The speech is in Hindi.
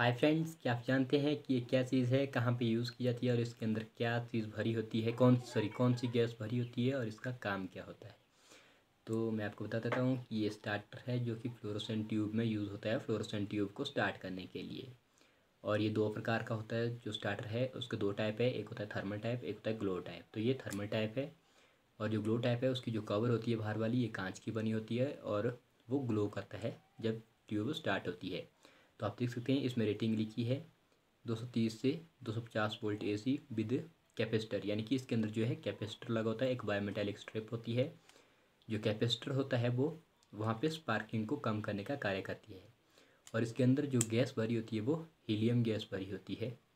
हाय फ्रेंड्स क्या आप जानते हैं कि ये क्या चीज़ है कहाँ पे यूज़ की जाती है और इसके अंदर क्या चीज़ भरी होती है कौन सॉरी कौन सी गैस भरी होती है और इसका काम क्या होता है तो मैं आपको बता देता हूँ कि ये स्टार्टर है जो कि फ्लोरोसेंट ट्यूब में यूज़ होता है फ्लोरोसेंट ट्यूब को स्टार्ट करने के लिए और ये दो प्रकार का होता है जो स्टार्टर है उसके दो टाइप है एक होता है थर्मल टाइप एक होता है ग्लो टाइप तो ये थर्मल टाइप है और जो ग्लो टाइप है उसकी जो कवर होती है बाहर वाली ये कांच की बनी होती है और वो ग्लो करता है जब ट्यूब स्टार्ट होती है तो आप देख सकते हैं इसमें रेटिंग लिखी है 230 से 250 वोल्ट एसी विद कैपेसिटर यानी कि इसके अंदर जो है कैपेसिटर लगा होता है एक बायोमेटेलिक स्ट्रिप होती है जो कैपेसिटर होता है वो वहाँ पे स्पार्किंग को कम करने का कार्य करती है और इसके अंदर जो गैस भरी होती है वो हीलियम गैस भरी होती है